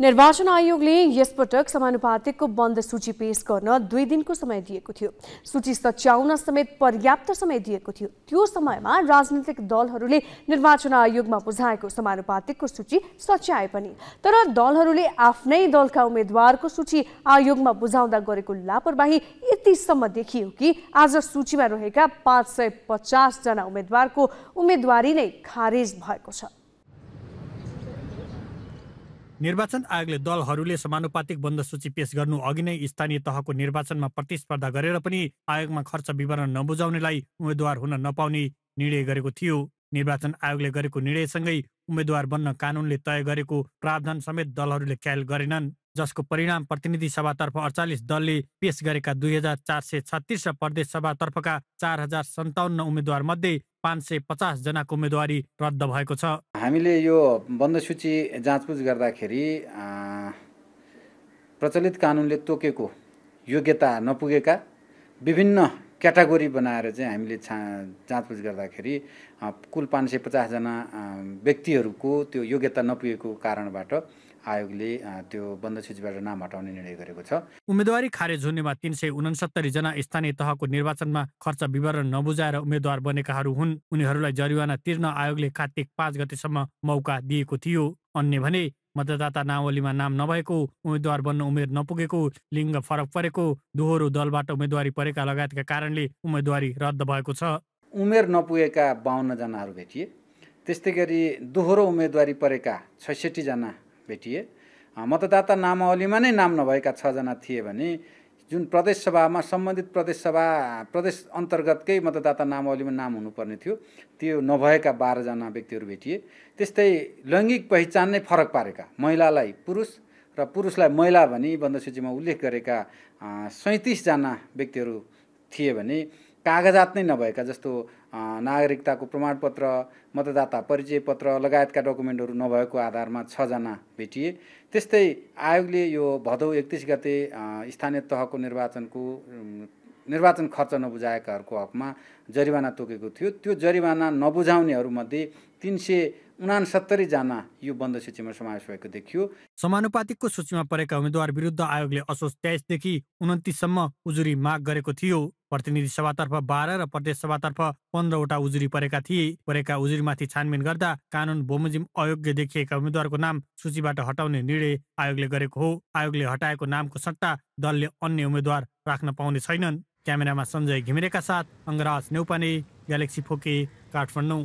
निर्वाचन आयोगले यसपटक समानुपातिकको बन्द सूची पेश गर्न दुई दिनको समय दिएको थियो सूची सच्याउन समेत पर्याप्त समय दिएको थियो त्यो समयमा राजनीतिक दलहरूले निर्वाचन आयोगमा बुझाएको समानुपातिकको सूची सच्याए पनि तर दलहरूले आफ्नै दलका उम्मेद्वारको सूची आयोगमा बुझाउँदा गरेको लापरवाही यतिसम्म देखियो कि आज सूचीमा रहेका पाँच सय पचासजना उम्मेद्वारको उम्मेदवारी नै खारेज भएको छ निर्वाचन आयोगले दलहरूले समानुपातिक बन्द सूची पेश गर्नु अघि नै स्थानीय तहको निर्वाचनमा प्रतिस्पर्धा गरेर पनि आयोगमा खर्च विवरण नबुझाउनेलाई उम्मेद्वार हुन नपाउने निर्णय गरेको थियो निर्वाचन आयोगले गरेको निर्णयसँगै उम्मेद्वार बन्न कानूनले तय गरेको प्रावधान समेत दलहरूले ख्याल गरेनन् जसको परिणाम प्रतिनिधि सभातर्फ अडचालिस दलले पेश गरेका दुई हजार चार सय छत्तिस र प्रदेश सभातर्फका चार हजार सन्ताउन्न उम्मेद्वार मध्ये पाँच सय पचास जनाको उम्मेदवारी रद्द भएको छ हामीले यो बन्द सूची जाँचबुझ गर्दाखेरि प्रचलित कानुनले तोकेको योग्यता नपुगेका विभिन्न क्याटागोरी बनाएर चाहिँ हामीले छा जाँचबुझ गर्दाखेरि कुल पाँच सय पचासजना व्यक्तिहरूको त्यो योग्यता नपुगेको कारणबाट आयोगले त्यो बन्द सूचीबाट नाम हटाउने निर्णय गरेको छ उम्मेदवारी खारेज हुनेमा तिन सय उनसत्तरी जना स्थानीय तहको निर्वाचनमा खर्च विवरण नबुझाएर उम्मेद्वार बनेकाहरू हुन् उनीहरूलाई जरिवाना तिर्न आयोगले कार्तिक पाँच गतिसम्म मौका दिएको थियो अन्य भने मतदाता नावलीमा नाम नभएको उम्मेद्वार बन्न उमेर नपुगेको लिङ्ग फरक परेको दोहोरो दलबाट उम्मेदवारी परेका लगायतका कारणले उम्मेदवारी रद्द भएको छ उमेर नपुगेका बाहन्नजनाहरू भेटिए त्यस्तै गरी दोहोरो उम्मेदवारी परेका छैसठीजना भेटिए मतदाता नामावलीमा नै नाम नभएका छजना थिए भने जुन प्रदेशसभामा सम्बन्धित प्रदेशसभा प्रदेश अन्तर्गतकै मतदाता नामावलीमा नाम हुनुपर्ने थियो त्यो नभएका बाह्रजना व्यक्तिहरू भेटिए त्यस्तै लैङ्गिक पहिचान नै फरक पारेका महिलालाई पुरुष र पुरुषलाई महिला भनी सूचीमा उल्लेख गरेका सैँतिसजना व्यक्तिहरू थिए भने कागजात नै नभएका जस्तो नागरिकताको प्रमाणपत्र मतदाता परिचय पत्र लगायतका डकुमेन्टहरू नभएको आधारमा छजना भेटिए त्यस्तै आयोगले यो भदौ एकतिस गते स्थानीय तहको निर्वाचनको निर्वाचन खर्च नबुझाएकाहरूको हकमा जरिवाना तोकेको थियो त्यो जरिवाना नबुझाउनेहरूमध्ये तिन सय उनासत्तरीजना यो बन्द सूचीमा समावेश भएको देखियो समानुपातिकको सूचीमा परेका उम्मेद्वार विरुद्ध आयोगले असोज तेइसदेखि उन्तिससम्म उजुरी माग गरेको थियो प्रतिनिधि सभातर्फ बाह्र र प्रदेश सभातर्फ पन्ध्रवटा उजुरी परेका थिए परेका उजुरीमाथि छानबिन गर्दा कानुन बोमोजिम अयोग्य देखिएका उम्मेद्वारको नाम सूचीबाट हटाउने निर्णय आयोगले गरेको हो आयोगले हटाएको नामको सट्टा दलले अन्य उम्मेद्वार राख्न पाउने छैनन् क्यामेरामा सञ्जय घिमिरेका साथ अङ्गराज नेउपाने ग्यालेक्सी फोके काठमाडौँ